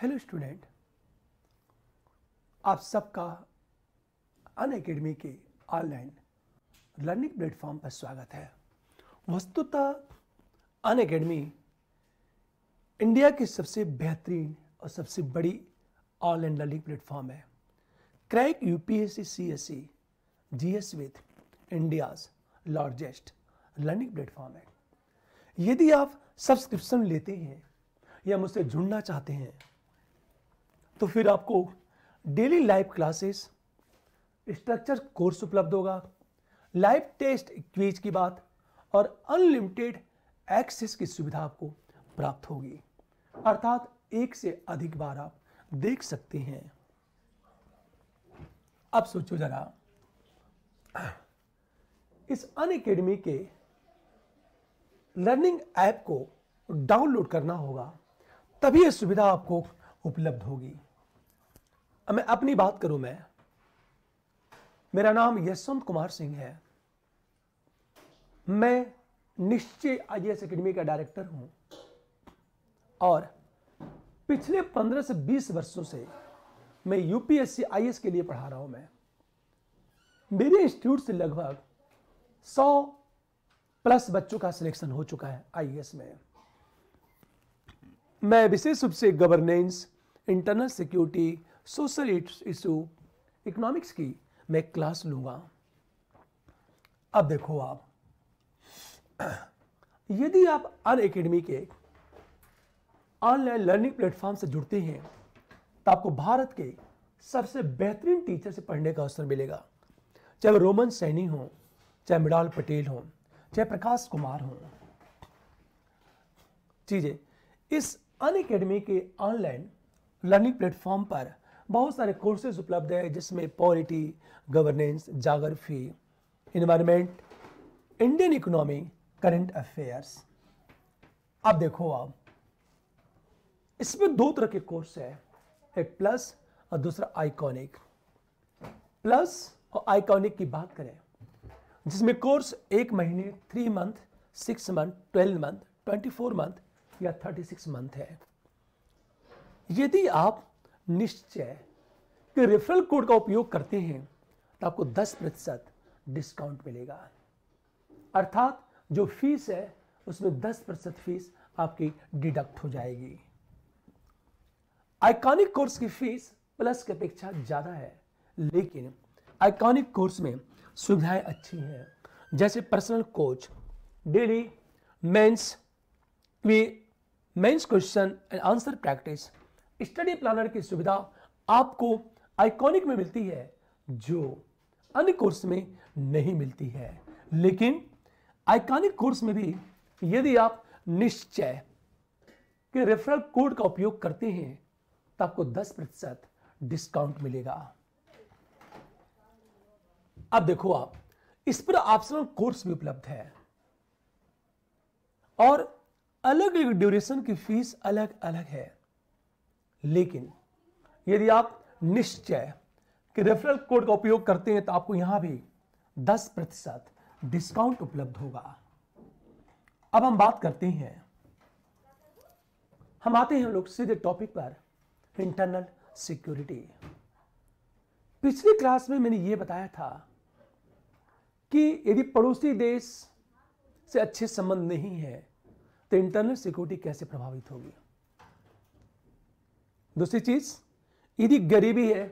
Hello student आप सबका Unacademy के ऑनलाइन लर्निंग प्लेटफॉर्म पर स्वागत है वस्तुतः अन अकेडमी इंडिया की सबसे बेहतरीन और सबसे बड़ी ऑनलाइन लर्निंग प्लेटफॉर्म है crack UPSC CSC GS with India's largest learning platform है यदि आप सब्सक्रिप्शन लेते हैं या मुझसे जुड़ना चाहते हैं तो फिर आपको daily live classes structure course उपलब्ध होगा लाइव टेस्ट क्वीज की बात और अनलिमिटेड एक्सेस की सुविधा आपको प्राप्त होगी अर्थात एक से अधिक बार आप देख सकते हैं अब सोचो जरा इस अन अकेडमी के लर्निंग ऐप को डाउनलोड करना होगा तभी यह सुविधा आपको उपलब्ध होगी अब मैं अपनी बात करूं मैं मेरा नाम यशवंत कुमार सिंह है मैं निश्चय आई एस अकेडमी का डायरेक्टर हूं और पिछले पंद्रह से बीस वर्षों से मैं यूपीएससी आई के लिए पढ़ा रहा हूं मैं मेरे इंस्टीट्यूट से लगभग सौ प्लस बच्चों का सिलेक्शन हो चुका है आई में मैं विशेष रूप से governance internal security social issue economics की मैं क्लास लूंगा अब देखो आप यदि आप अन एकेडमी के ऑनलाइन लर्निंग प्लेटफॉर्म से जुड़ते हैं तो आपको भारत के सबसे बेहतरीन टीचर से पढ़ने का अवसर मिलेगा चाहे रोमन सैनी हो चाहे मृणाल पटेल हो चाहे प्रकाश कुमार हो चीज़ें इस अन अकेडमी के ऑनलाइन लर्निंग प्लेटफॉर्म पर बहुत सारे कोर्सेज उपलब्ध है जिसमें polity governance geography environment Indian economy current affairs अब देखो आप इसमें दो तरह के कोर्स है एक प्लस और दूसरा आइकॉनिक प्लस और आइकॉनिक की बात करें जिसमें कोर्स एक महीने three month six month twelve month twenty four month या 36 मंथ है यदि आप निश्चय के रेफरल कोड का उपयोग करते हैं तो आपको 10 प्रतिशत डिस्काउंट मिलेगा अर्थात जो फीस है उसमें 10 प्रतिशत फीस आपकी डिडक्ट हो जाएगी आइकॉनिक कोर्स की फीस प्लस की अपेक्षा ज़्यादा है लेकिन आइकॉनिक कोर्स में सुविधाएं अच्छी हैं जैसे personal coach daily mains mains question and answer practice study planner की सुविधा आपको आइकॉनिक में मिलती है जो अन्य कोर्स में नहीं मिलती है लेकिन आइकॉनिक कोर्स में भी यदि आप निश्चय के रेफरल कोड का उपयोग करते हैं तो आपको 10 प्रतिशत डिस्काउंट मिलेगा अब देखो आप इस पर ऑप्शनल कोर्स भी उपलब्ध है और अलग अलग ड्यूरेशन की फीस अलग अलग है लेकिन यदि आप निश्चय के रेफरल कोड का उपयोग करते हैं तो आपको यहां भी 10 प्रतिशत डिस्काउंट उपलब्ध होगा अब हम बात करते हैं हम आते हैं हम लोग सीधे टॉपिक पर इंटरनल सिक्योरिटी पिछली क्लास में मैंने ये बताया था कि यदि पड़ोसी देश से अच्छे संबंध नहीं है तो इंटरनल सिक्योरिटी कैसे प्रभावित होगी दूसरी चीज यदि गरीबी है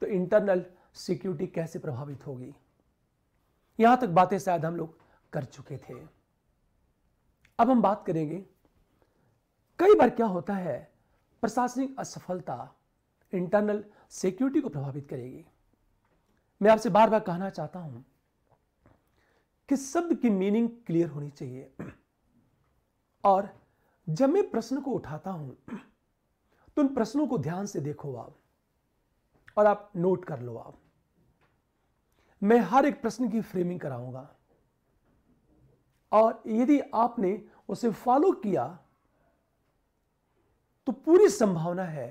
तो इंटरनल सिक्योरिटी कैसे प्रभावित होगी यहां तक बातें शायद हम लोग कर चुके थे अब हम बात करेंगे कई बार क्या होता है प्रशासनिक असफलता इंटरनल सिक्योरिटी को प्रभावित करेगी मैं आपसे बार बार कहना चाहता हूं कि शब्द की मीनिंग क्लियर होनी चाहिए और जब मैं प्रश्न को उठाता हूं तो उन प्रश्नों को ध्यान से देखो आप और आप नोट कर लो आप मैं हर एक प्रश्न की फ्रेमिंग कराऊंगा और यदि आपने उसे फॉलो किया तो पूरी संभावना है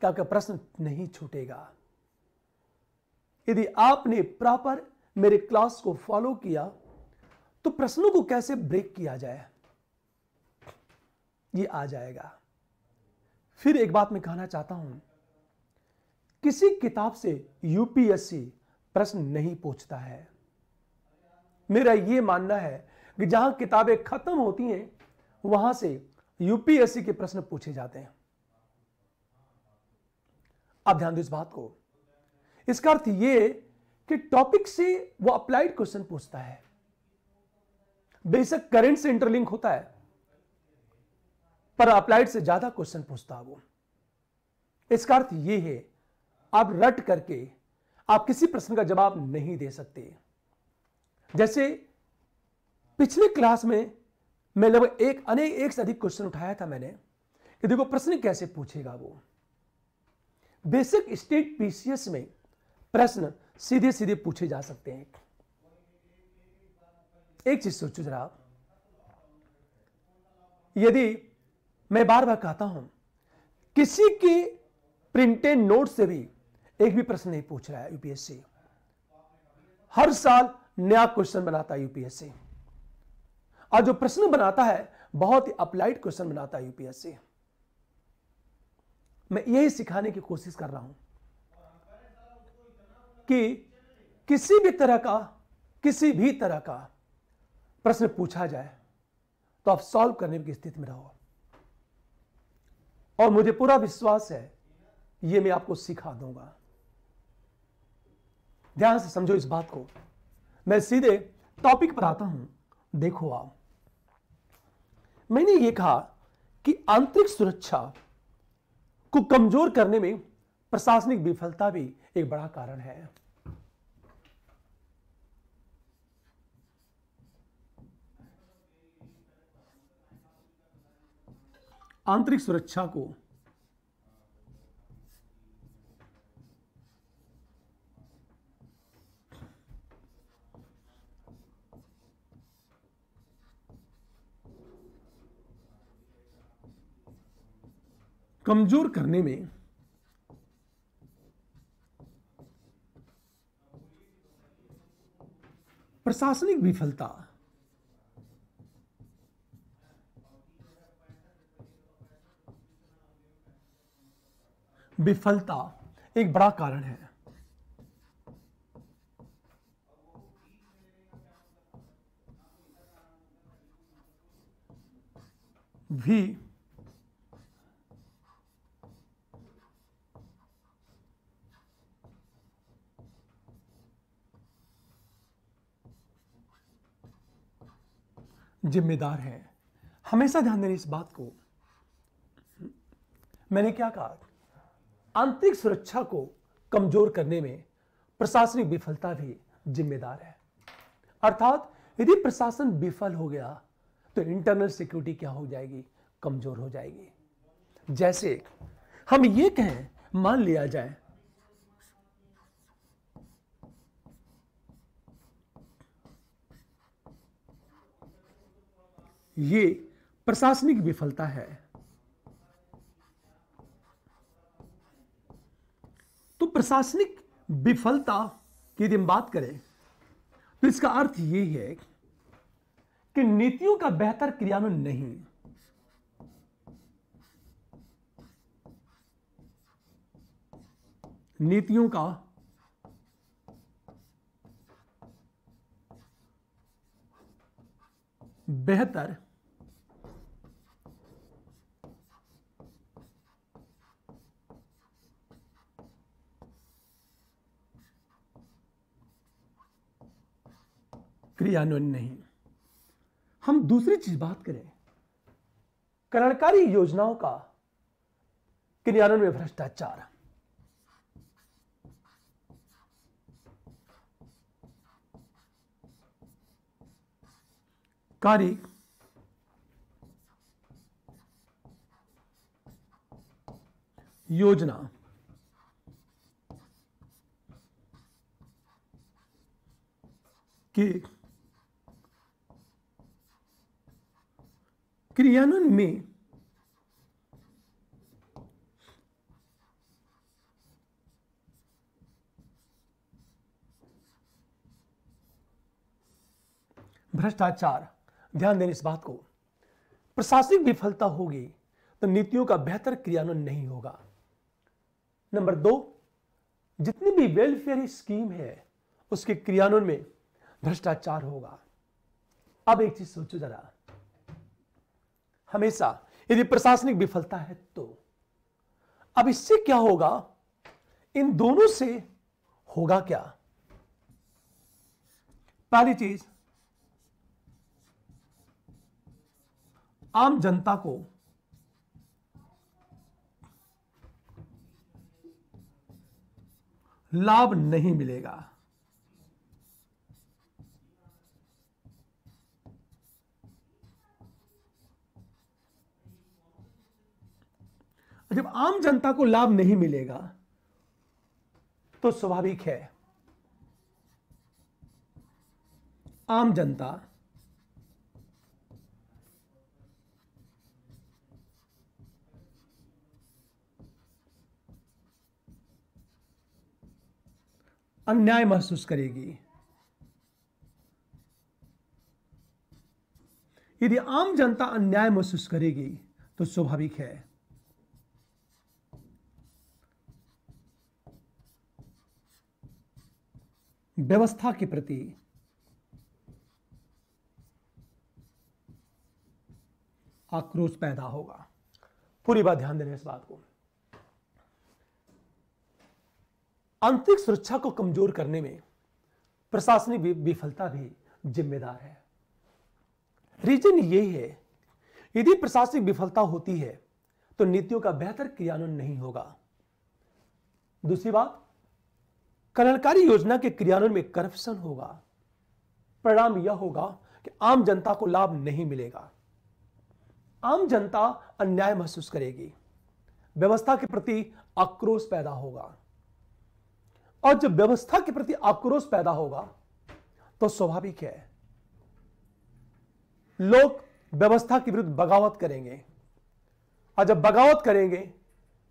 कि आपका प्रश्न नहीं छूटेगा यदि आपने प्रॉपर मेरे क्लास को फॉलो किया तो प्रश्नों को कैसे ब्रेक किया जाए ये आ जाएगा फिर एक बात मैं कहना चाहता हूं किसी किताब से यूपीएससी प्रश्न नहीं पूछता है मेरा यह मानना है कि जहां किताबें खत्म होती हैं वहां से यूपीएससी के प्रश्न पूछे जाते हैं आप ध्यान दो इस बात को इसका अर्थ यह कि टॉपिक से वो अप्लाइड क्वेश्चन पूछता है बेशक करंट से इंटरलिंक होता है पर अप्लाइड से ज्यादा क्वेश्चन पूछता वो इसका अर्थ ये है आप रट करके आप किसी प्रश्न का जवाब नहीं दे सकते जैसे पिछले क्लास में मैं लगभग एक अनेक एक से अधिक क्वेश्चन उठाया था मैंने कि देखो प्रश्न कैसे पूछेगा वो बेसिक स्टेट पीसीएस में प्रश्न सीधे सीधे पूछे जा सकते हैं एक चीज सोचो जरा यदि मैं बार बार कहता हूं किसी के प्रिंटेड नोट से भी एक भी प्रश्न नहीं पूछ रहा है यूपीएससी हर साल नया क्वेश्चन बनाता है यूपीएससी और जो प्रश्न बनाता है बहुत ही अप्लाइड क्वेश्चन बनाता है यूपीएससी मैं यही सिखाने की कोशिश कर रहा हूं कि किसी भी तरह का किसी भी तरह का प्रश्न पूछा जाए तो आप सॉल्व करने की स्थिति में रहो और मुझे पूरा विश्वास है ये मैं आपको सिखा दूंगा ध्यान से समझो इस बात को मैं सीधे टॉपिक पर आता हूं देखो आप मैंने ये कहा कि आंतरिक सुरक्षा को कमजोर करने में प्रशासनिक विफलता भी एक बड़ा कारण है आंतरिक सुरक्षा को कमजोर करने में प्रशासनिक विफलता विफलता एक बड़ा कारण है भी जिम्मेदार है हमेशा ध्यान देने इस बात को मैंने क्या कहा आंतरिक सुरक्षा को कमजोर करने में प्रशासनिक विफलता भी जिम्मेदार है अर्थात यदि प्रशासन विफल हो गया तो इंटरनल सिक्योरिटी क्या हो जाएगी कमजोर हो जाएगी जैसे हम ये कहें मान लिया जाए ये प्रशासनिक विफलता है प्रशासनिक विफलता की यदि हम बात करें तो इसका अर्थ ये है कि नीतियों का बेहतर क्रियान्वयन नहीं नीतियों का बेहतर क्रियान्वयन नहीं हम दूसरी चीज बात करें कल्याणकारी योजनाओं का क्रियान्वयन में भ्रष्टाचार कार्य योजना के क्रियान्वयन में भ्रष्टाचार ध्यान देने इस बात को प्रशासनिक विफलता होगी तो नीतियों का बेहतर क्रियान्वयन नहीं होगा नंबर दो जितनी भी वेलफेयर स्कीम है उसके क्रियान्वयन में भ्रष्टाचार होगा अब एक चीज सोचो जरा हमेशा यदि प्रशासनिक विफलता है तो अब इससे क्या होगा इन दोनों से होगा क्या पहली चीज आम जनता को लाभ नहीं मिलेगा जब आम जनता को लाभ नहीं मिलेगा तो स्वाभाविक है आम जनता अन्याय महसूस करेगी यदि आम जनता अन्याय महसूस करेगी तो स्वाभाविक है व्यवस्था के प्रति आक्रोश पैदा होगा पूरी बात ध्यान देना इस बात को आंतरिक सुरक्षा को कमजोर करने में प्रशासनिक विफलता भी, भी जिम्मेदार है रीजन यही है यदि प्रशासनिक विफलता होती है तो नीतियों का बेहतर क्रियान्वयन नहीं होगा दूसरी बात कल्याणकारी योजना के क्रियान्वयन में करप्शन होगा परिणाम यह होगा कि आम जनता को लाभ नहीं मिलेगा आम जनता अन्याय महसूस करेगी व्यवस्था के प्रति आक्रोश पैदा होगा और जब व्यवस्था के प्रति आक्रोश पैदा होगा तो स्वाभाविक है लोग व्यवस्था के विरुद्ध बगावत करेंगे और जब बगावत करेंगे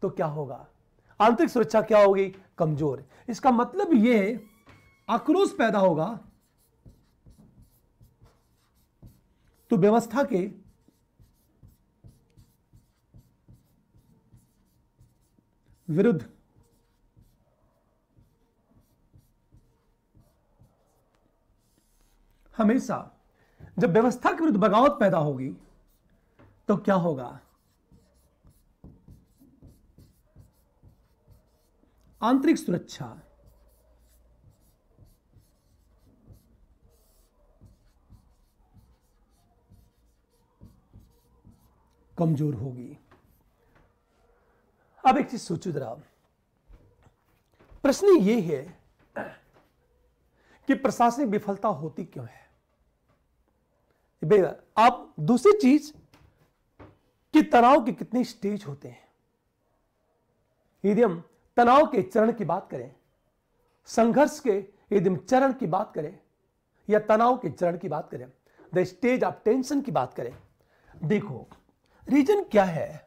तो क्या होगा आंतरिक सुरक्षा क्या होगी कमजोर इसका मतलब यह है आक्रोश पैदा होगा तो व्यवस्था के विरुद्ध हमेशा जब व्यवस्था के विरुद्ध बगावत पैदा होगी तो क्या होगा आंतरिक सुरक्षा कमजोर होगी अब एक चीज सोचो जरा प्रश्न ये है कि प्रशासनिक विफलता होती क्यों है आप दूसरी चीज कि तनाव के कितने स्टेज होते हैं यदि हम तनाव के चरण की बात करें संघर्ष के यदि चरण की बात करें या तनाव के चरण की बात करें द स्टेज ऑफ टेंशन की बात करें देखो रीजन क्या है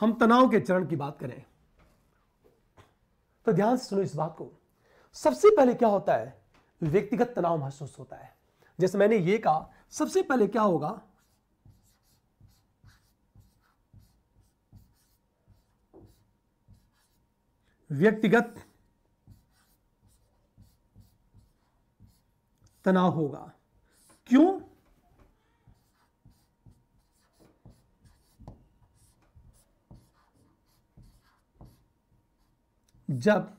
हम तनाव के चरण की बात करें तो ध्यान से सुनो इस बात को सबसे पहले क्या होता है व्यक्तिगत तनाव महसूस होता है जैसे मैंने ये कहा सबसे पहले क्या होगा व्यक्तिगत तनाव होगा क्यों जब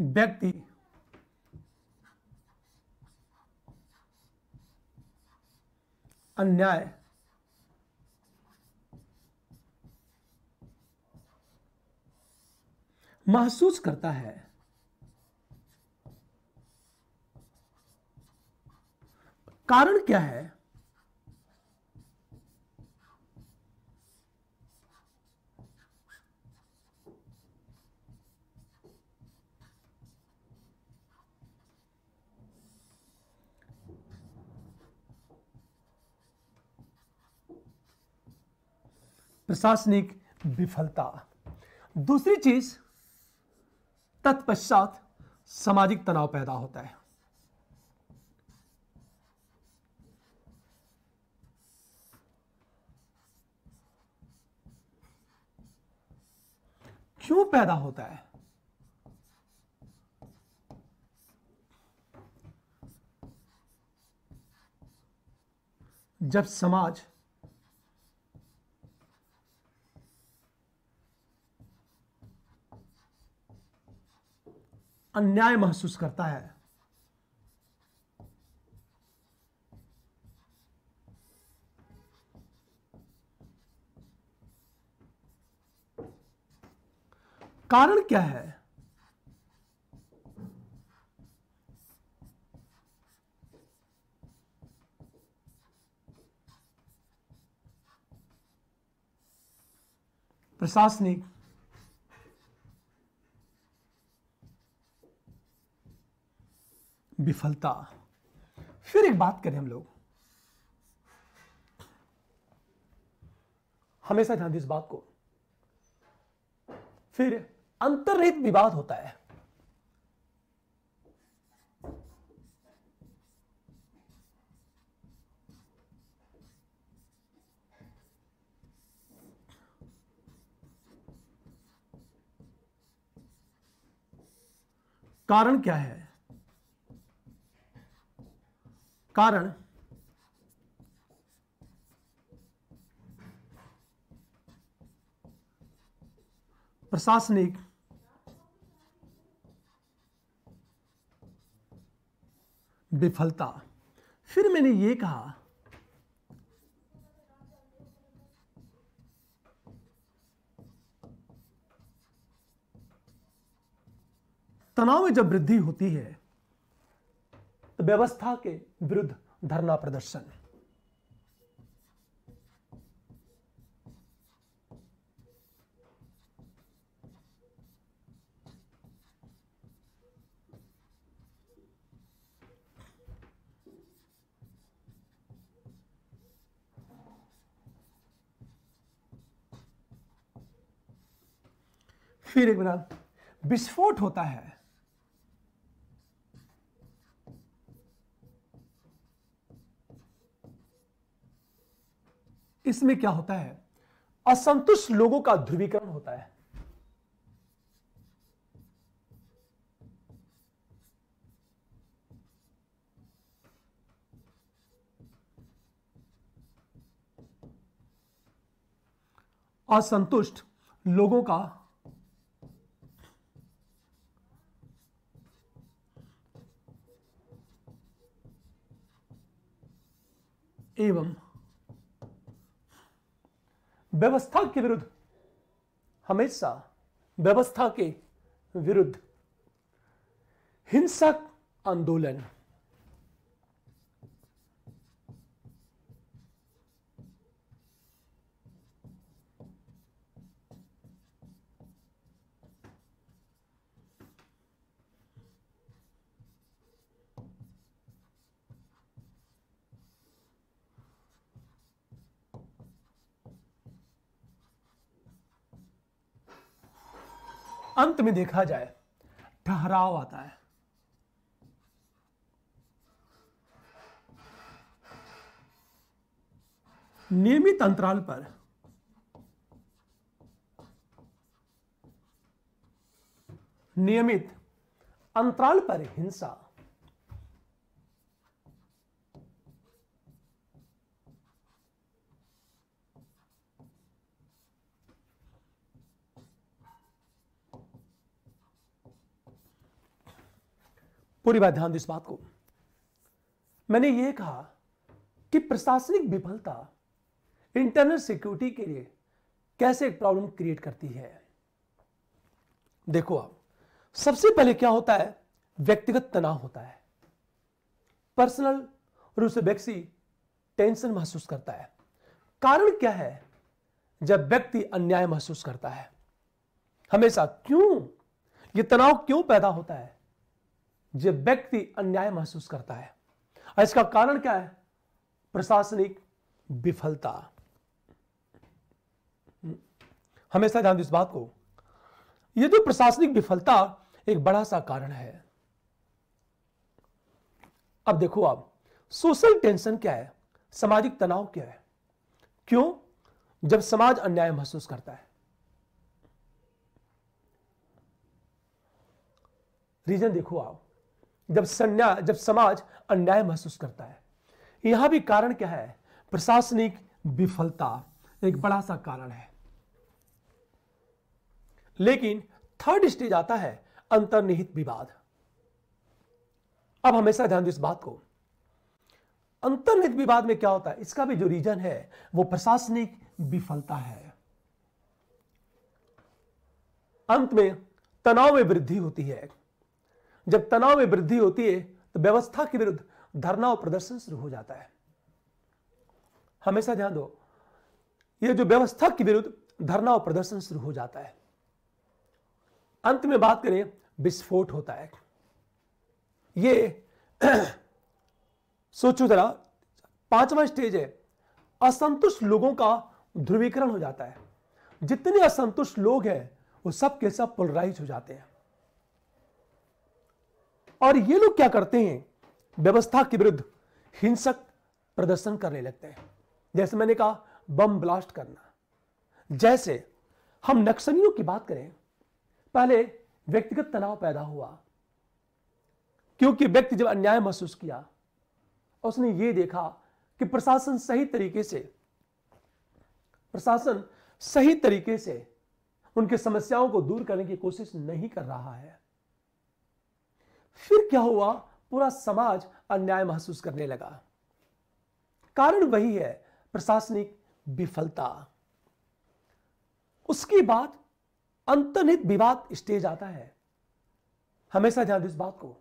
व्यक्ति अन्याय महसूस करता है कारण क्या है प्रशासनिक विफलता दूसरी चीज तत्पश्चात सामाजिक तनाव पैदा होता है क्यों पैदा होता है जब समाज अन्याय महसूस करता है कारण क्या है प्रशासनिक विफलता फिर एक बात करें हम लोग हमेशा ध्यान इस बात को फिर अंतर्निहित विवाद होता है कारण क्या है कारण प्रशासनिक विफलता फिर मैंने ये कहा तनाव में जब वृद्धि होती है व्यवस्था के विरुद्ध धरना प्रदर्शन फिर एक बार विस्फोट होता है इसमें क्या होता है असंतुष्ट लोगों का ध्रुवीकरण होता है असंतुष्ट लोगों का एवं व्यवस्था के विरुद्ध हमेशा व्यवस्था के विरुद्ध हिंसक आंदोलन अंत में देखा जाए ठहराव आता है नियमित अंतराल पर नियमित अंतराल पर हिंसा पूरी बात ध्यान दो इस बात को मैंने यह कहा कि प्रशासनिक विफलता इंटरनल सिक्योरिटी के लिए कैसे एक प्रॉब्लम क्रिएट करती है देखो आप सबसे पहले क्या होता है व्यक्तिगत तनाव होता है पर्सनल और उसे व्यक्ति टेंशन महसूस करता है कारण क्या है जब व्यक्ति अन्याय महसूस करता है हमेशा क्यों ये तनाव क्यों पैदा होता है जो व्यक्ति अन्याय महसूस करता है और इसका कारण क्या है प्रशासनिक विफलता हमेशा ध्यान इस बात को यह जो तो प्रशासनिक विफलता एक बड़ा सा कारण है अब देखो आप सोशल टेंशन क्या है सामाजिक तनाव क्या है क्यों जब समाज अन्याय महसूस करता है रीजन देखो आप जब संन्या जब समाज अन्याय महसूस करता है यहां भी कारण क्या है प्रशासनिक विफलता एक बड़ा सा कारण है लेकिन थर्ड स्टेज आता है अंतर्निहित विवाद अब हमेशा ध्यान दो इस बात को अंतर्निहित विवाद में क्या होता है इसका भी जो रीजन है वो प्रशासनिक विफलता है अंत में तनाव में वृद्धि होती है जब तनाव में वृद्धि होती है तो व्यवस्था के विरुद्ध धरना और प्रदर्शन शुरू हो जाता है हमेशा ध्यान दो ये जो व्यवस्था के विरुद्ध धरना और प्रदर्शन शुरू हो जाता है अंत में बात करें विस्फोट होता है ये सोचो जरा पांचवा स्टेज है असंतुष्ट लोगों का ध्रुवीकरण हो जाता है जितने असंतुष्ट लोग हैं वो सब के सब पोलराइज हो जाते हैं और ये लोग क्या करते हैं व्यवस्था के विरुद्ध हिंसक प्रदर्शन करने लगते हैं जैसे मैंने कहा बम ब्लास्ट करना जैसे हम नक्सलियों की बात करें पहले व्यक्तिगत तनाव पैदा हुआ क्योंकि व्यक्ति जब अन्याय महसूस किया उसने ये देखा कि प्रशासन सही तरीके से प्रशासन सही तरीके से उनकी समस्याओं को दूर करने की कोशिश नहीं कर रहा है फिर क्या हुआ पूरा समाज अन्याय महसूस करने लगा कारण वही है प्रशासनिक विफलता उसके बाद अंतर्निहित विवाद स्टेज आता है हमेशा ध्यान इस बात को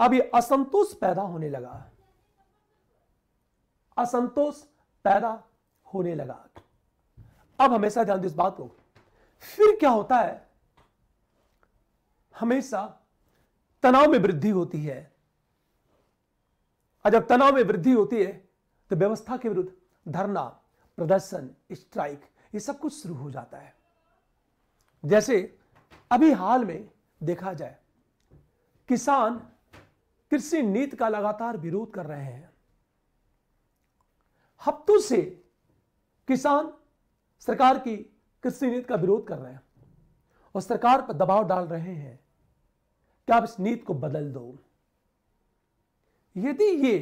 अब यह असंतोष पैदा होने लगा असंतोष पैदा होने लगा अब हमेशा ध्यान इस बात को फिर क्या होता है हमेशा तनाव में वृद्धि होती है और जब तनाव में वृद्धि होती है तो व्यवस्था के विरुद्ध धरना प्रदर्शन स्ट्राइक ये सब कुछ शुरू हो जाता है जैसे अभी हाल में देखा जाए किसान कृषि नीति का लगातार विरोध कर रहे हैं हफ्तों से किसान सरकार की कृषि नीति का विरोध कर रहे हैं और सरकार पर दबाव डाल रहे हैं कि आप इस नीति को बदल दो यदि ये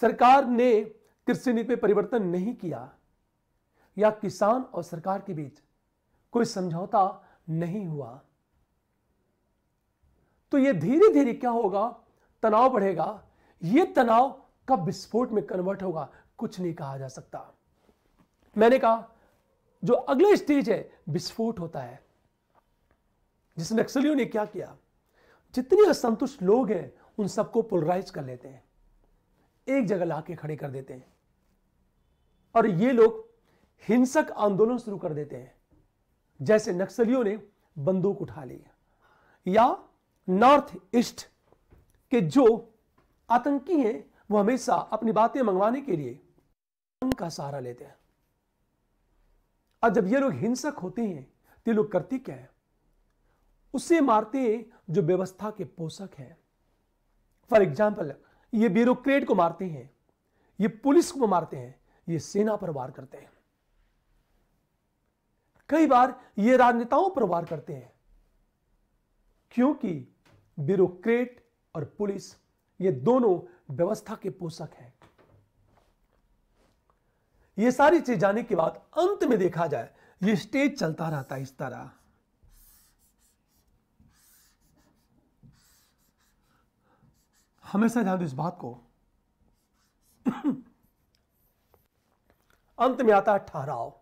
सरकार ने कृषि नीति में परिवर्तन नहीं किया या किसान और सरकार के बीच कोई समझौता नहीं हुआ तो ये धीरे धीरे क्या होगा तनाव बढ़ेगा ये तनाव कब विस्फोट में कन्वर्ट होगा कुछ नहीं कहा जा सकता मैंने कहा जो अगले स्टेज है विस्फोट होता है जिस नक्सलियों ने क्या किया जितने असंतुष्ट लोग हैं उन सबको पोलराइज कर लेते हैं एक जगह ला के खड़े कर देते हैं और ये लोग हिंसक आंदोलन शुरू कर देते हैं जैसे नक्सलियों ने बंदूक उठा लिया या नॉर्थ ईस्ट के जो आतंकी हैं वो हमेशा अपनी बातें मंगवाने के लिए का सहारा लेते हैं और जब ये लोग हिंसक होते हैं तो ये लोग करते क्या है उसे मारते जो व्यवस्था के पोषक हैं फॉर एग्जाम्पल ये ब्यूरोक्रेट को मारते हैं ये पुलिस को मारते हैं ये सेना पर वार करते हैं कई बार ये राजनेताओं पर वार करते हैं क्योंकि ब्यूरोक्रेट और पुलिस ये दोनों व्यवस्था के पोषक हैं ये सारी चीज जाने के बाद अंत में देखा जाए ये स्टेज चलता रहता है इस तरह हमेशा ध्यान दो इस बात को अंत में आता है ठहराव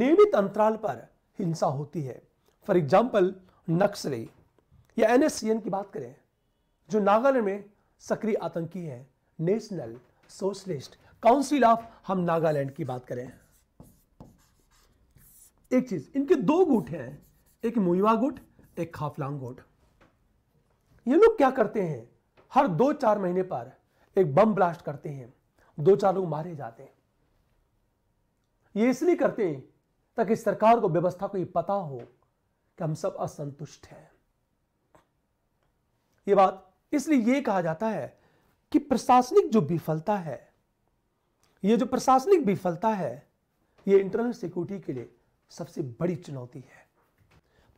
नियमित अंतराल पर हिंसा होती है फॉर एग्जाम्पल नक्सली या एनएससीएन की बात करें जो नागालैंड में सक्रिय आतंकी है नेशनल सोशलिस्ट काउंसिल ऑफ हम नागालैंड की बात करें एक चीज इनके दो गुट हैं एक मुइवा गुट एक खाफलांग गुट ये लोग क्या करते हैं हर दो चार महीने पर एक बम ब्लास्ट करते हैं दो चार लोग मारे जाते हैं ये इसलिए करते हैं ताकि सरकार को व्यवस्था को यह पता हो कि हम सब असंतुष्ट हैं ये बात इसलिए यह कहा जाता है कि प्रशासनिक जो विफलता है यह जो प्रशासनिक विफलता है यह इंटरनल सिक्योरिटी के लिए सबसे बड़ी चुनौती है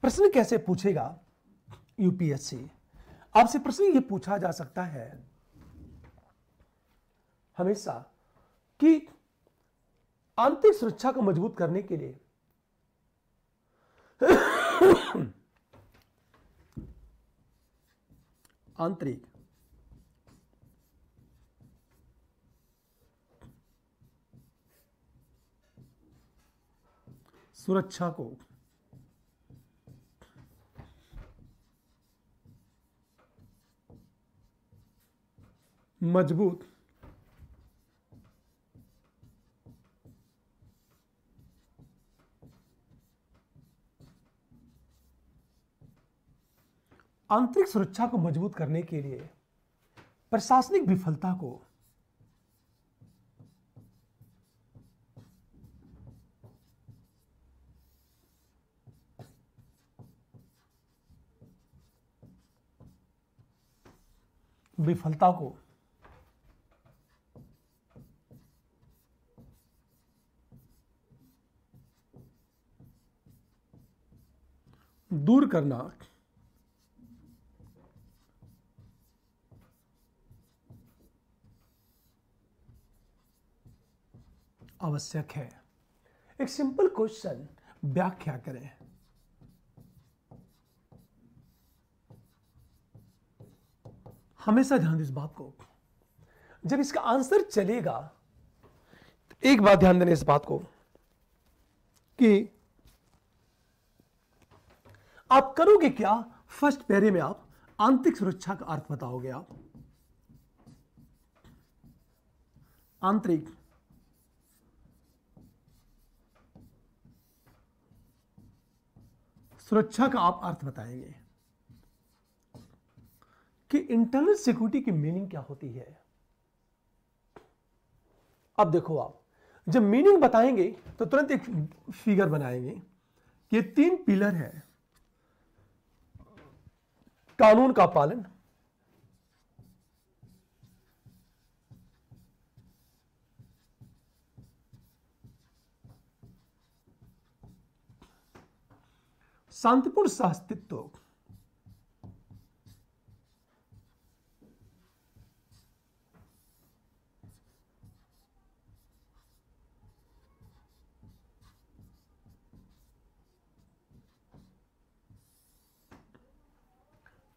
प्रश्न कैसे पूछेगा यूपीएससी आपसे प्रश्न ये पूछा जा सकता है हमेशा कि आंतरिक सुरक्षा को मजबूत करने के लिए आंतरिक सुरक्षा को मजबूत आंतरिक सुरक्षा को मजबूत करने के लिए प्रशासनिक विफलता को विफलता को दूर करना आवश्यक है एक सिंपल क्वेश्चन व्याख्या करें हमेशा ध्यान दें इस बात को जब इसका आंसर चलेगा तो एक बात ध्यान देने इस बात को कि आप करोगे क्या फर्स्ट पेरे में आप आंतरिक सुरक्षा का अर्थ बताओगे आप आंतरिक सुरक्षा का आप अर्थ बताएंगे कि इंटरनल सिक्योरिटी की मीनिंग क्या होती है अब देखो आप जब मीनिंग बताएंगे तो तुरंत एक फिगर बनाएंगे ये तीन पिलर है कानून का पालन शांतिपूर्ण शास्तित्व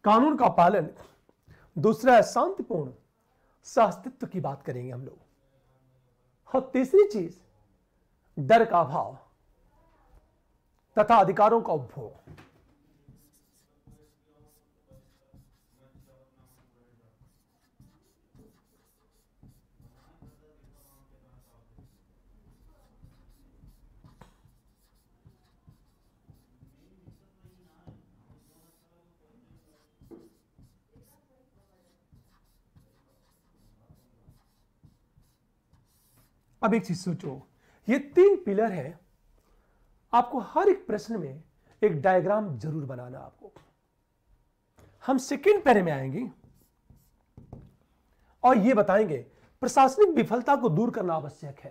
कानून का पालन दूसरा है शांतिपूर्ण सहअस्तित्व की बात करेंगे हम लोग और तीसरी चीज डर का अभाव तथा अधिकारों का उपभोग अब एक चीज सोचो ये तीन पिलर है आपको हर एक प्रश्न में एक डायग्राम जरूर बनाना आपको हम सेकेंड पैरे में आएंगे और ये बताएंगे प्रशासनिक विफलता को दूर करना आवश्यक है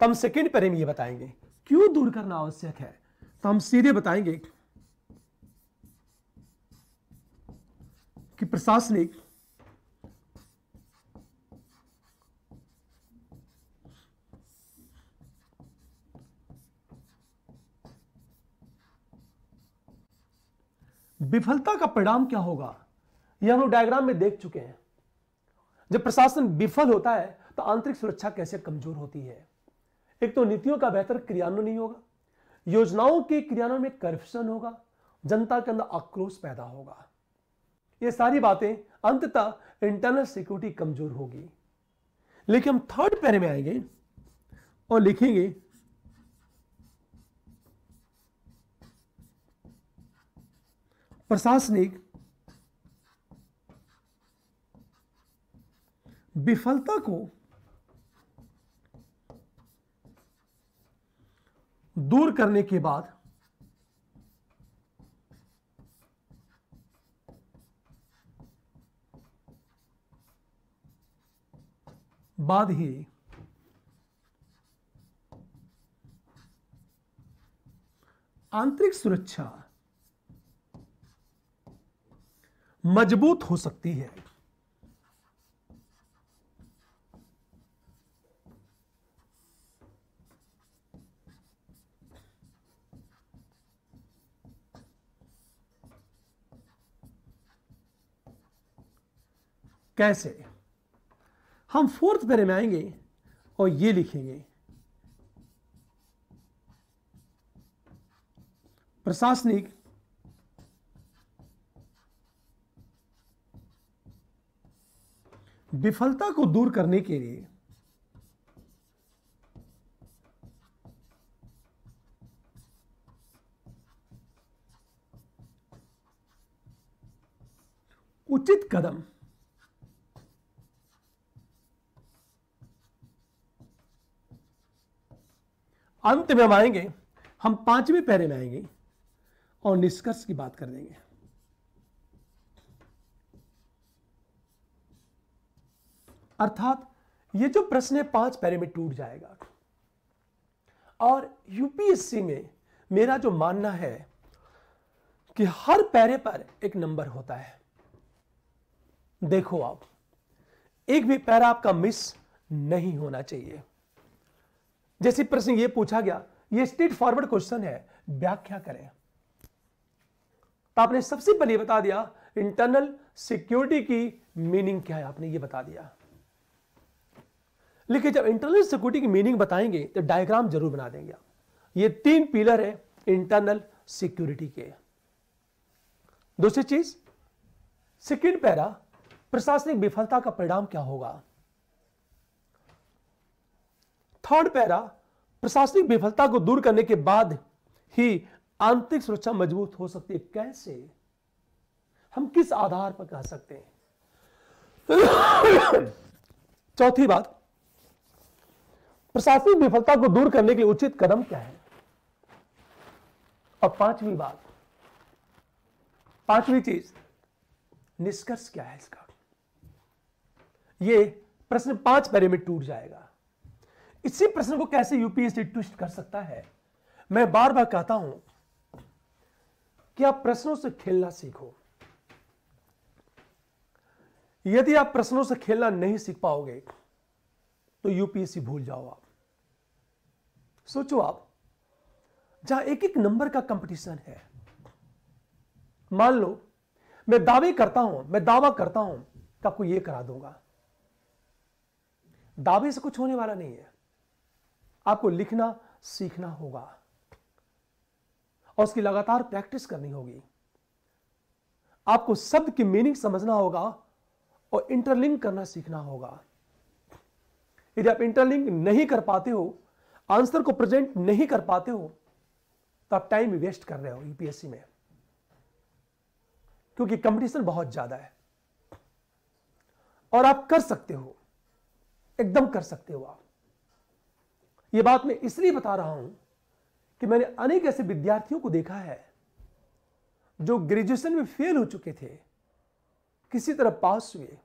तो हम सेकेंड पैरे में ये बताएंगे क्यों दूर करना आवश्यक है तो हम सीधे बताएंगे कि प्रशासनिक विफलता का परिणाम क्या होगा यह हम लोग डायग्राम में देख चुके हैं जब प्रशासन विफल होता है तो आंतरिक सुरक्षा कैसे कमजोर होती है एक तो नीतियों का बेहतर क्रियान्वयन नहीं होगा योजनाओं के क्रियान्वयन में करप्शन होगा जनता के अंदर आक्रोश पैदा होगा ये सारी बातें अंततः इंटरनल सिक्योरिटी कमजोर होगी लेकिन हम थर्ड पैर में आएंगे और लिखेंगे प्रशासनिक विफलता को दूर करने के बाद बाद ही आंतरिक सुरक्षा मजबूत हो सकती है कैसे हम फोर्थ पेरे में आएंगे और ये लिखेंगे प्रशासनिक विफलता को दूर करने के लिए उचित कदम अंत में हम आएंगे हम पांचवें पहरे में आएंगे और निष्कर्ष की बात कर देंगे अर्थात ये जो प्रश्न है पांच पैरे में टूट जाएगा और यूपीएससी में मेरा जो मानना है कि हर पैरे पर एक नंबर होता है देखो आप एक भी पैरा आपका मिस नहीं होना चाहिए जैसे प्रश्न ये पूछा गया ये स्ट्रेट फॉरवर्ड क्वेश्चन है व्याख्या करें तो आपने सबसे पहले बता दिया इंटरनल सिक्योरिटी की मीनिंग क्या है आपने ये बता दिया लेकिन जब इंटरनल सिक्योरिटी की मीनिंग बताएंगे तो डायग्राम जरूर बना देंगे आप ये तीन पिलर है इंटरनल सिक्योरिटी के दूसरी चीज सेकेंड पैरा प्रशासनिक विफलता का परिणाम क्या होगा थर्ड पैरा प्रशासनिक विफलता को दूर करने के बाद ही आंतरिक सुरक्षा मजबूत हो सकती है कैसे हम किस आधार पर कह सकते हैं चौथी बात प्रशासनिक विफलता को दूर करने के लिए उचित कदम क्या है और पांचवी बात पांचवी चीज निष्कर्ष क्या है इसका ये प्रश्न पांच में टूट जाएगा इसी प्रश्न को कैसे यूपीएससी ट्विस्ट कर सकता है मैं बार बार कहता हूं कि आप प्रश्नों से खेलना सीखो यदि आप प्रश्नों से खेलना नहीं सीख पाओगे तो यूपीएससी भूल जाओ आप सोचो आप जहां एक एक नंबर का कंपटीशन है मान लो मैं दावे करता हूं मैं दावा करता हूं कि आपको यह करा दूंगा दावे से कुछ होने वाला नहीं है आपको लिखना सीखना होगा और उसकी लगातार प्रैक्टिस करनी होगी आपको शब्द की मीनिंग समझना होगा और इंटरलिंक करना सीखना होगा यदि आप इंटरलिंक नहीं कर पाते हो आंसर को प्रेजेंट नहीं कर पाते हो तो आप टाइम वेस्ट कर रहे हो यूपीएससी e में क्योंकि कंपटीशन बहुत ज्यादा है और आप कर सकते हो एकदम कर सकते हो आप यह बात मैं इसलिए बता रहा हूं कि मैंने अनेक ऐसे विद्यार्थियों को देखा है जो ग्रेजुएशन में फेल हो चुके थे किसी तरह पास हुए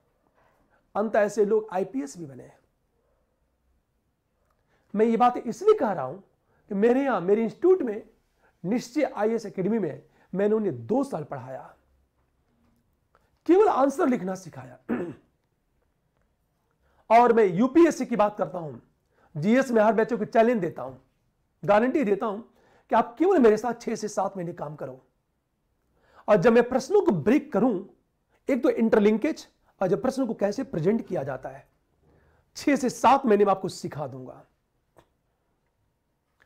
अंत ऐसे लोग आईपीएस भी बने हैं मैं ये बात इसलिए कह रहा हूं कि मेरे यहां मेरे इंस्टीट्यूट में निश्चय आई एस अकेडमी में मैंने उन्हें दो साल पढ़ाया केवल आंसर लिखना सिखाया और मैं यूपीएससी की बात करता हूं जीएस में हर बच्चों को चैलेंज देता हूं गारंटी देता हूं कि आप केवल मेरे साथ छह से सात महीने काम करो और जब मैं प्रश्नों को ब्रेक करूं एक तो इंटरलिंकेज और जब प्रश्नों को कैसे प्रेजेंट किया जाता है छह से सात महीने में आपको सिखा दूंगा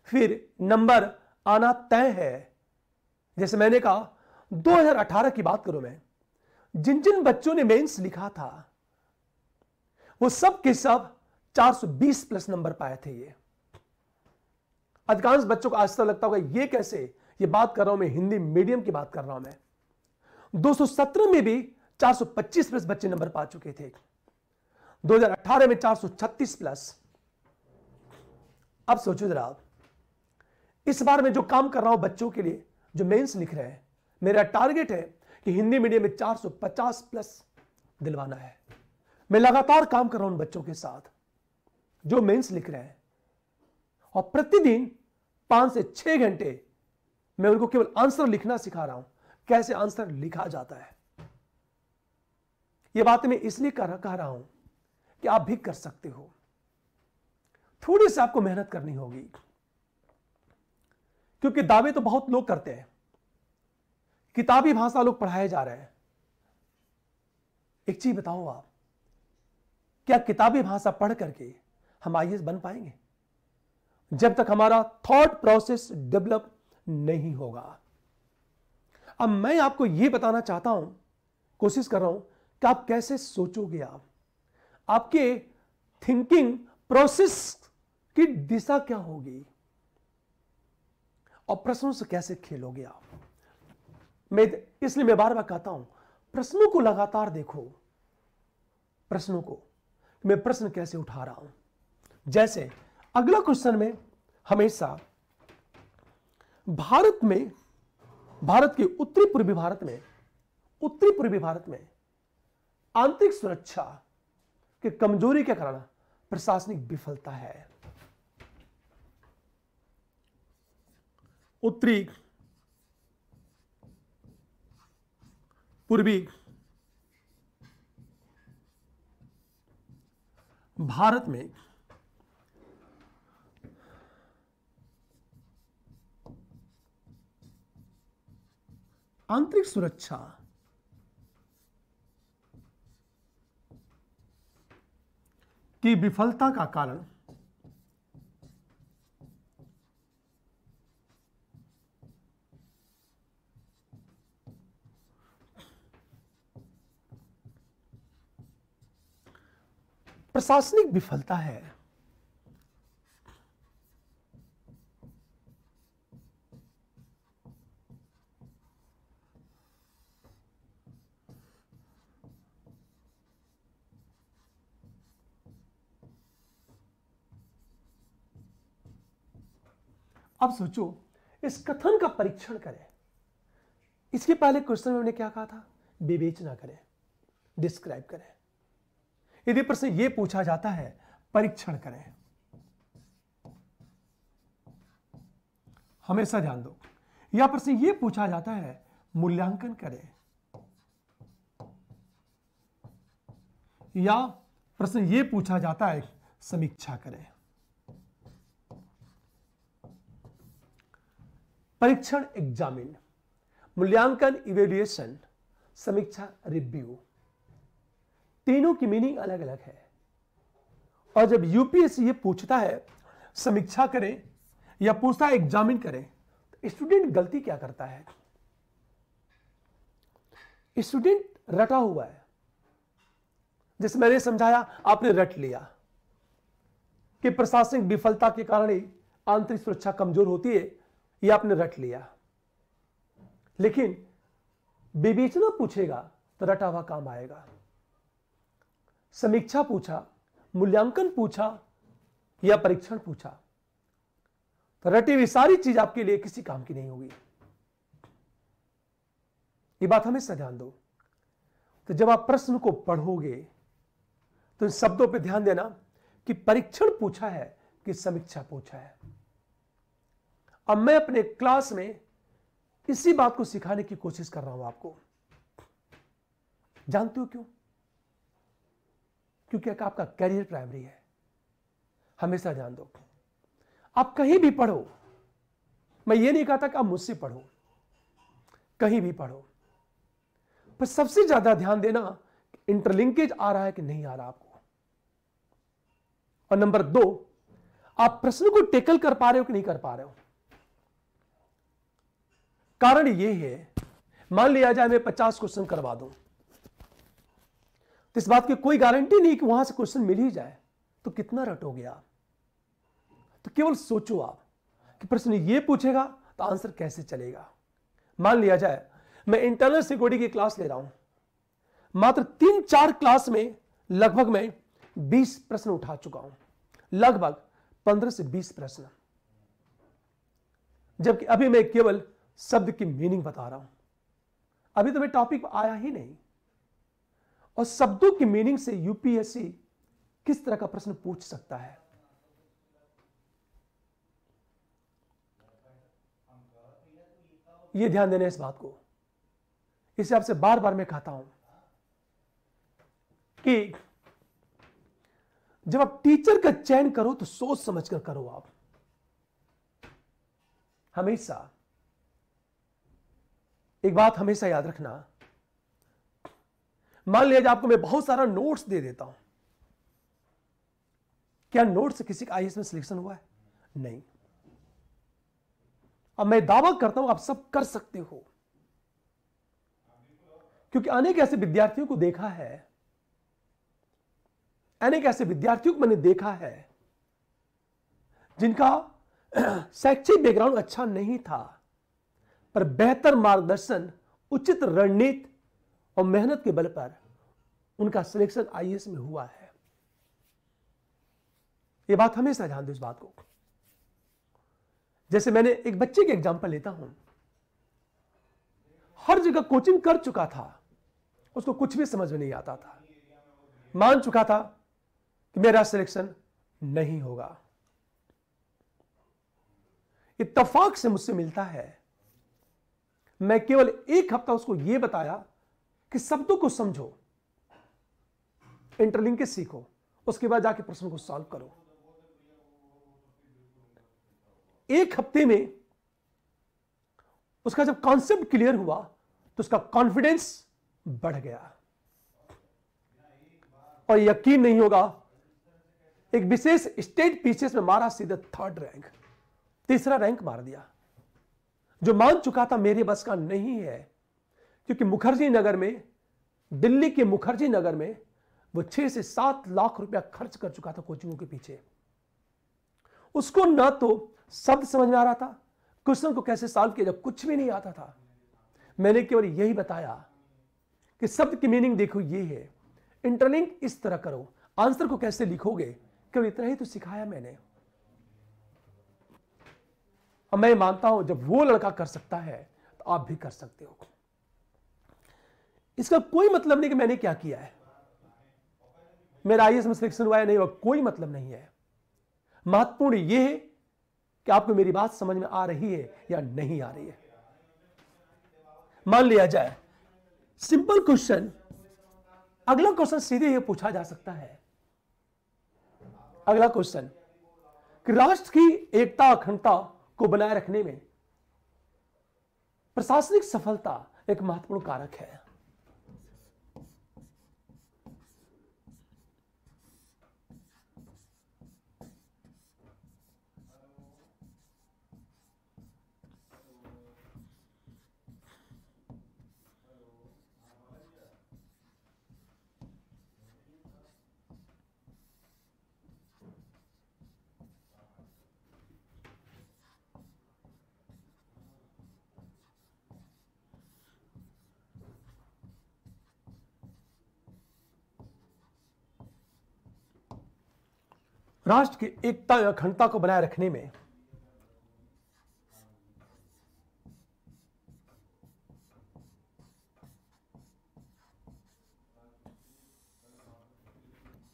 फिर नंबर आना तय है जैसे मैंने कहा 2018 की बात करूं मैं जिन जिन बच्चों ने मेंस लिखा था वो सब के सब 420 प्लस नंबर पाए थे ये अधिकांश बच्चों को आज तक तो लगता होगा ये कैसे ये बात कर रहा हूं मैं हिंदी मीडियम की बात कर रहा हूं मैं 217 में भी 425 प्लस बच्चे नंबर पा चुके थे 2018 में 436 प्लस अब सोचो जरा आप इस बार मैं जो काम कर रहा हूं बच्चों के लिए जो मेंस लिख रहे हैं मेरा टारगेट है कि हिंदी मीडियम में 450 प्लस दिलवाना है मैं लगातार काम कर रहा हूं उन बच्चों के साथ जो मेंस लिख रहे हैं और प्रतिदिन पांच से छह घंटे मैं उनको केवल आंसर लिखना सिखा रहा हूं कैसे आंसर लिखा जाता है यह बात मैं इसलिए कह रहा हूं कि आप भी कर सकते हो थोड़ी सी आपको मेहनत करनी होगी क्योंकि दावे तो बहुत लोग करते हैं किताबी भाषा लोग पढ़ाए जा रहे हैं एक चीज बताओ आप क्या किताबी भाषा पढ़ करके हम आई बन पाएंगे जब तक हमारा थॉट प्रोसेस डेवलप नहीं होगा अब मैं आपको यह बताना चाहता हूं कोशिश कर रहा हूं कि आप कैसे सोचोगे आप आपके थिंकिंग प्रोसेस की दिशा क्या होगी और प्रश्नों से कैसे खेलोगे आप मैं इसलिए मैं बार बार कहता हूं प्रश्नों को लगातार देखो प्रश्नों को मैं प्रश्न कैसे उठा रहा हूं जैसे अगला क्वेश्चन में हमेशा भारत में भारत के उत्तरी पूर्वी भारत में उत्तरी पूर्वी भारत में आंतरिक सुरक्षा के कमजोरी के कारण प्रशासनिक विफलता है उत्तरी पूर्वी भारत में आंतरिक सुरक्षा की विफलता का कारण प्रशासनिक विफलता है अब सोचो इस कथन का परीक्षण करें इसके पहले क्वेश्चन में हमने क्या कहा था विवेचना करें डिस्क्राइब करें यदि प्रश्न यह पूछा जाता है परीक्षण करें हमेशा ध्यान दो या प्रश्न यह पूछा जाता है मूल्यांकन करें या प्रश्न ये पूछा जाता है समीक्षा करें परीक्षण एग्जामिन मूल्यांकन इवेल्युएशन समीक्षा रिव्यू तीनों की मीनिंग अलग अलग है और जब यूपीएससी ये पूछता है समीक्षा करें या पूछता है एग्जामिन करें तो स्टूडेंट गलती क्या करता है स्टूडेंट रटा हुआ है जैसे मैंने समझाया आपने रट लिया कि प्रशासनिक विफलता के कारण ही आंतरिक सुरक्षा कमजोर होती है यह आपने रट लिया लेकिन विवेचना पूछेगा तो रटा हुआ काम आएगा समीक्षा पूछा मूल्यांकन पूछा या परीक्षण पूछा तो रटी हुई सारी चीज आपके लिए किसी काम की नहीं होगी ये बात हमेशा ध्यान दो तो जब आप प्रश्न को पढ़ोगे तो इन शब्दों पर ध्यान देना कि परीक्षण पूछा है कि समीक्षा पूछा है अब मैं अपने क्लास में इसी बात को सिखाने की कोशिश कर रहा हूं आपको जानते हो क्यों क्योंकि आपका करियर प्राइमरी है हमेशा ध्यान दो आप कहीं भी पढ़ो मैं ये नहीं कहता कि आप मुझसे पढ़ो कहीं भी पढ़ो पर सबसे ज्यादा ध्यान देना इंटरलिंकेज आ रहा है कि नहीं आ रहा आपको और नंबर दो आप प्रश्न को टेकल कर पा रहे हो कि नहीं कर पा रहे हो कारण यह है मान लिया जाए मैं पचास क्वेश्चन करवा दूं तो इस बात की कोई गारंटी नहीं कि वहां से क्वेश्चन मिल ही जाए तो कितना रटोगे आप तो केवल सोचो आप कि प्रश्न ये पूछेगा तो आंसर कैसे चलेगा मान लिया जाए मैं इंटरनल सिक्योरिटी की क्लास ले रहा हूं मात्र तीन चार क्लास में लगभग मैं बीस प्रश्न उठा चुका हूं लगभग पंद्रह से बीस प्रश्न जबकि अभी मैं केवल शब्द की मीनिंग बता रहा हूं अभी तो मैं टॉपिक आया ही नहीं और शब्दों की मीनिंग से यूपीएससी किस तरह का प्रश्न पूछ सकता है यह ध्यान देना इस बात को इसे आपसे बार बार मैं कहता हूं कि जब आप टीचर का चयन करो तो सोच समझ कर करो आप हमेशा एक बात हमेशा याद रखना मान लिया आपको मैं बहुत सारा नोट्स दे देता हूं क्या नोट्स किसी का आई में सिलेक्शन हुआ है नहीं अब मैं दावा करता हूं आप सब कर सकते हो क्योंकि अनेक ऐसे विद्यार्थियों को देखा है अनेक ऐसे विद्यार्थियों को मैंने देखा है जिनका शैक्षिक बैकग्राउंड अच्छा नहीं था पर बेहतर मार्गदर्शन उचित रणनीति और मेहनत के बल पर उनका सिलेक्शन आई में हुआ है ये बात हमेशा ध्यान दो इस बात को जैसे मैंने एक बच्चे की एग्जाम्पल लेता हूं हर जगह कोचिंग कर चुका था उसको कुछ भी समझ में नहीं आता था मान चुका था कि मेरा सिलेक्शन नहीं होगा इतफाक से मुझसे मिलता है मैं केवल एक हफ्ता उसको यह बताया कि शब्दों को समझो इंटरलिंग के सीखो उसके बाद जाके प्रश्न को सॉल्व करो एक हफ्ते में उसका जब कॉन्सेप्ट क्लियर हुआ तो उसका कॉन्फिडेंस बढ़ गया और यकीन नहीं होगा एक विशेष स्टेट पीसीएस में मारा सीधे थर्ड रैंक तीसरा रैंक मार दिया जो मान चुका था मेरे बस का नहीं है क्योंकि मुखर्जी नगर में दिल्ली के मुखर्जी नगर में वो छह से सात लाख रुपया खर्च कर चुका था कोचिंगों के पीछे उसको ना तो शब्द समझ में आ रहा था क्वेश्चन को कैसे सॉल्व किया जब कुछ भी नहीं आता था मैंने केवल यही बताया कि शब्द की मीनिंग देखो ये है इंटरलिंक इस तरह करो आंसर को कैसे लिखोगे केवल इतना ही तो सिखाया मैंने और मैं मानता हूं जब वो लड़का कर सकता है तो आप भी कर सकते हो इसका कोई मतलब नहीं कि मैंने क्या किया है मेरा आई एस में सिलेक्शन हुआ है नहीं हुआ कोई मतलब नहीं है महत्वपूर्ण यह है कि आपको मेरी बात समझ में आ रही है या नहीं आ रही है मान लिया जाए सिंपल क्वेश्चन अगला क्वेश्चन सीधे ही पूछा जा सकता है अगला क्वेश्चन कि राष्ट्र की एकता अखंडता को बनाए रखने में प्रशासनिक सफलता एक महत्वपूर्ण कारक है राष्ट्र की एकता और अखंडता को बनाए रखने में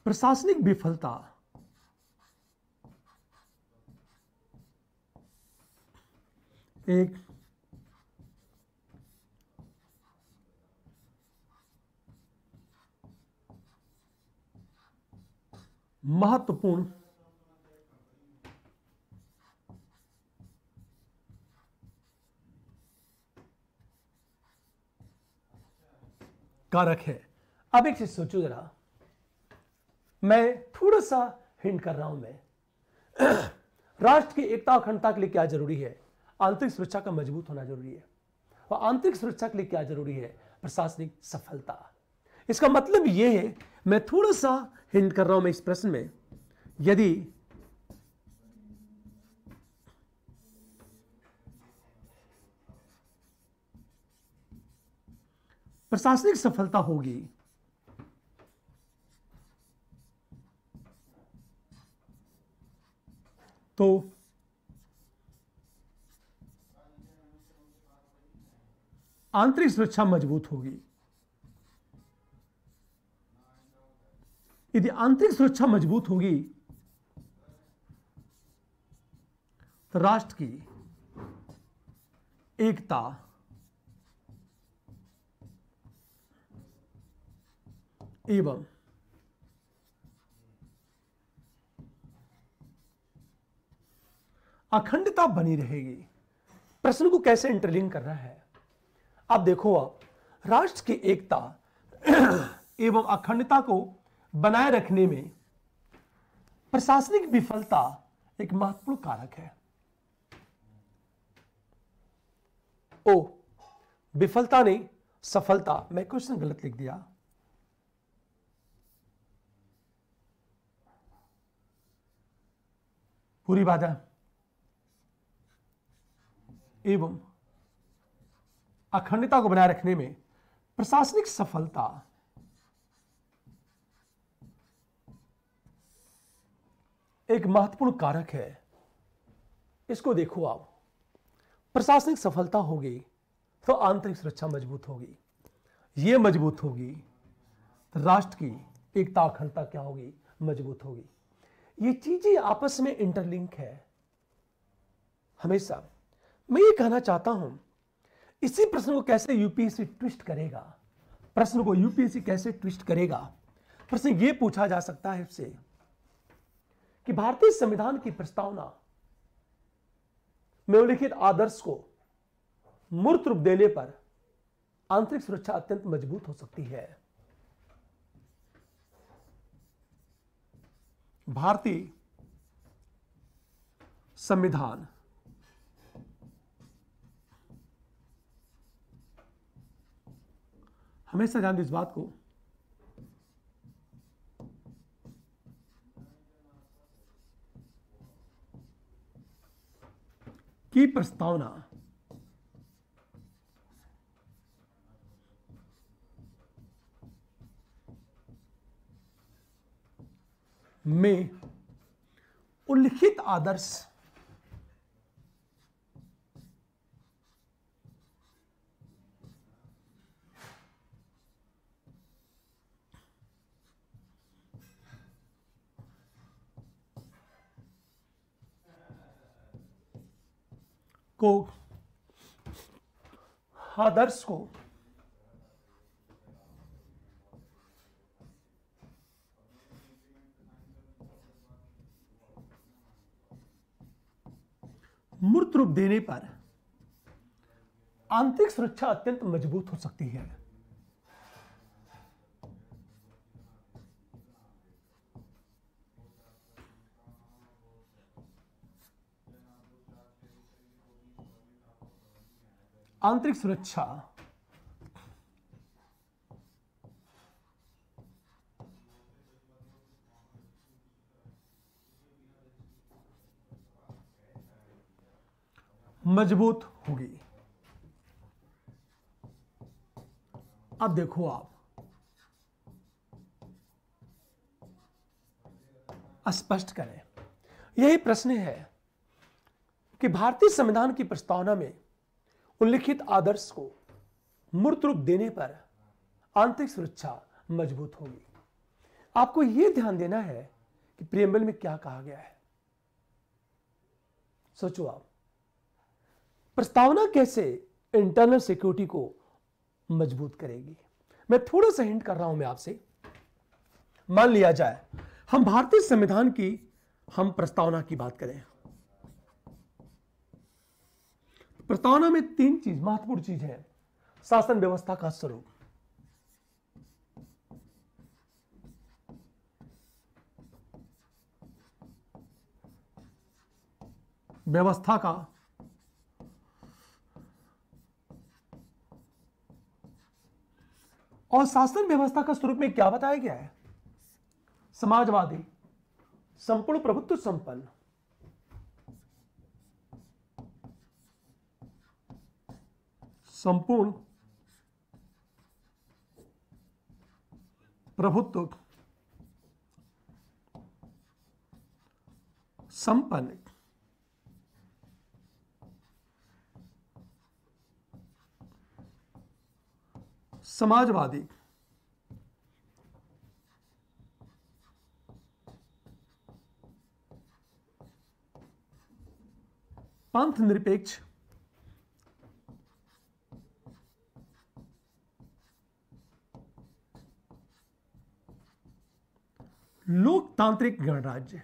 प्रशासनिक विफलता एक महत्वपूर्ण कारक है अब एक चीज सोचो जरा मैं थोड़ा सा हिंट कर रहा हूं मैं राष्ट्र की एकता अखंडता के लिए क्या जरूरी है आंतरिक सुरक्षा का मजबूत होना जरूरी है और आंतरिक सुरक्षा के लिए क्या जरूरी है प्रशासनिक सफलता इसका मतलब यह है मैं थोड़ा सा हिंट कर रहा हूं मैं इस प्रश्न में यदि प्रशासनिक सफलता होगी तो आंतरिक सुरक्षा मजबूत होगी यदि आंतरिक सुरक्षा मजबूत होगी तो राष्ट्र की एकता evil. अखंडता बनी रहेगी प्रश्न को कैसे इंटरलिंक करना है अब देखो आप राष्ट्र की एकता एवं अखंडता को बनाए रखने में प्रशासनिक विफलता एक महत्वपूर्ण कारक है ओ विफलता नहीं सफलता मैं क्वेश्चन गलत लिख दिया पूरी बाधा एवं अखंडता को बनाए रखने में प्रशासनिक सफलता एक महत्वपूर्ण कारक है इसको देखो आप प्रशासनिक सफलता होगी तो आंतरिक सुरक्षा मजबूत होगी यह मजबूत होगी तो राष्ट्र की एकता अखंडता क्या होगी मजबूत होगी ये चीजें आपस में इंटरलिंक है हमेशा मैं ये कहना चाहता हूं इसी प्रश्न को कैसे यूपीएससी ट्विस्ट करेगा प्रश्न को यूपीएससी कैसे ट्विस्ट करेगा प्रश्न ये पूछा जा सकता है उससे कि भारतीय संविधान की प्रस्तावना में उल्लिखित आदर्श को मूर्त रूप देने पर आंतरिक सुरक्षा अत्यंत मजबूत हो सकती है भारतीय संविधान हमेशा ध्यान दें इस बात को की प्रस्तावना में उल्लिखित आदर्श को आदर्श को मूर्त रूप देने पर आंतरिक सुरक्षा अत्यंत मजबूत हो सकती है आंतरिक सुरक्षा मजबूत होगी अब देखो आप स्पष्ट करें यही प्रश्न है कि भारतीय संविधान की प्रस्तावना में उल्लिखित आदर्श को मूर्त रूप देने पर आंतरिक सुरक्षा मजबूत होगी आपको यह ध्यान देना है कि प्रियम्बल में क्या कहा गया है सोचो आप प्रस्तावना कैसे इंटरनल सिक्योरिटी को मजबूत करेगी मैं थोड़ा सा हिंट कर रहा हूं मैं आपसे मान लिया जाए हम भारतीय संविधान की हम प्रस्तावना की बात करें प्रस्तावना में तीन चीज महत्वपूर्ण चीज है शासन व्यवस्था का स्वरूप व्यवस्था का और शासन व्यवस्था का स्वरूप में क्या बताया गया है समाजवादी संपूर्ण प्रभुत्व संपन्न संपूर्ण प्रभुत्व संपन्न समाजवादी पंथ निरपेक्ष लोकतांत्रिक गणराज्य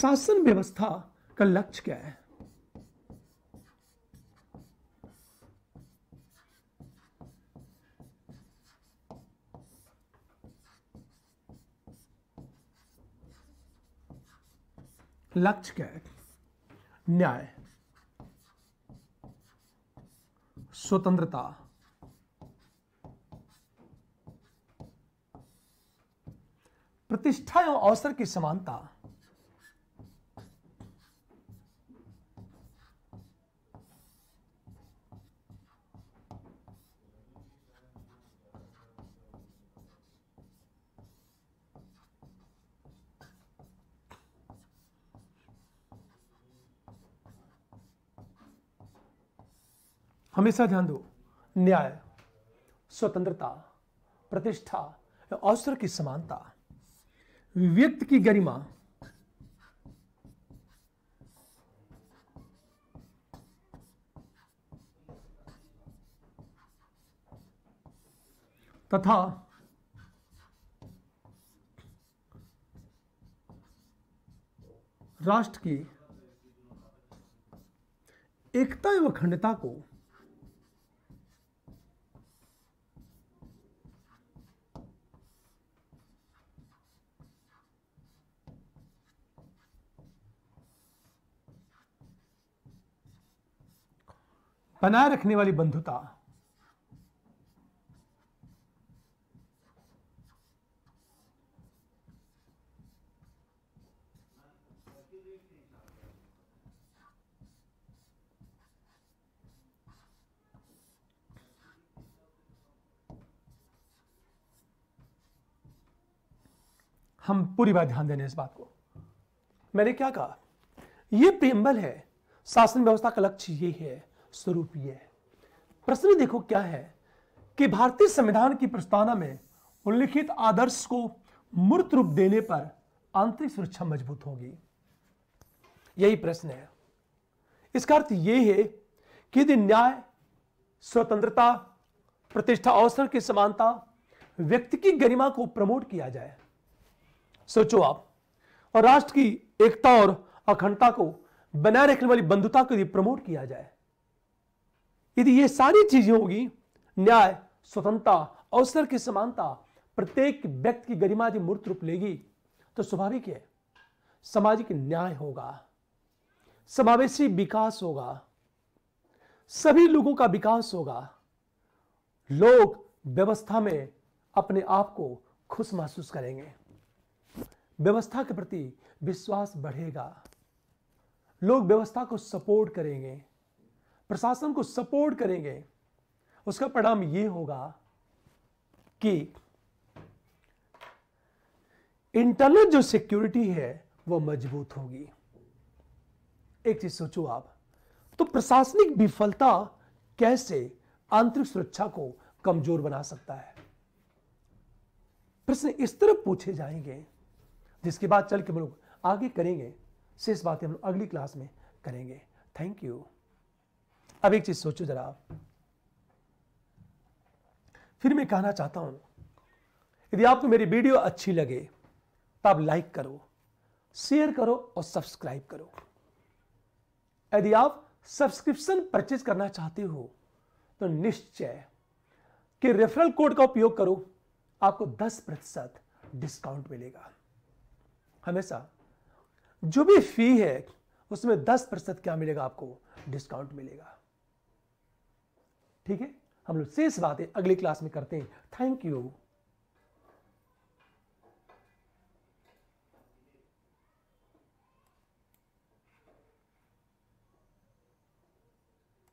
शासन व्यवस्था का लक्ष्य क्या है लक्ष्य क्या है न्याय स्वतंत्रता प्रतिष्ठा एवं अवसर की समानता हमेशा ध्यान दो न्याय स्वतंत्रता प्रतिष्ठा अवसर की समानता व्यक्ति की गरिमा तथा राष्ट्र की एकता एवं अखंडता को बनाए रखने वाली बंधुता हम पूरी बात ध्यान देने इस बात को मैंने क्या कहा यह पेम्बल है शासन व्यवस्था का लक्ष्य यही है स्वरूप है प्रश्न देखो क्या है कि भारतीय संविधान की प्रस्तावना में उल्लिखित आदर्श को मूर्त रूप देने पर आंतरिक सुरक्षा मजबूत होगी यही प्रश्न है इसका अर्थ यह है कि यदि न्याय स्वतंत्रता प्रतिष्ठा अवसर की समानता व्यक्ति की गरिमा को प्रमोट किया जाए सोचो आप और राष्ट्र की एकता और अखंडता को बनाए रखने वाली बंधुता को यदि प्रमोट किया जाए यदि ये सारी चीजें होगी न्याय स्वतंत्रता अवसर की समानता प्रत्येक व्यक्ति की गरिमा यदि मूर्त रूप लेगी तो स्वाभाविक है सामाजिक न्याय होगा समावेशी विकास होगा सभी लोगों का विकास होगा लोग व्यवस्था में अपने आप को खुश महसूस करेंगे व्यवस्था के प्रति विश्वास बढ़ेगा लोग व्यवस्था को सपोर्ट करेंगे प्रशासन को सपोर्ट करेंगे उसका परिणाम यह होगा कि इंटरनल जो सिक्योरिटी है वह मजबूत होगी एक चीज सोचो आप तो प्रशासनिक विफलता कैसे आंतरिक सुरक्षा को कमजोर बना सकता है प्रश्न इस तरह पूछे जाएंगे जिसके बाद चल के हम लोग आगे करेंगे शेष बातें हम लोग अगली क्लास में करेंगे थैंक यू अब एक चीज सोचो जरा फिर मैं कहना चाहता हूं यदि आपको मेरी वीडियो अच्छी लगे तो आप लाइक करो शेयर करो और सब्सक्राइब करो यदि आप सब्सक्रिप्शन परचेज करना चाहते हो तो निश्चय कि रेफरल कोड का उपयोग करो आपको 10 प्रतिशत डिस्काउंट मिलेगा हमेशा जो भी फी है उसमें 10 प्रतिशत क्या मिलेगा आपको डिस्काउंट मिलेगा ठीक है हम लोग शेष बातें अगली क्लास में करते हैं थैंक यू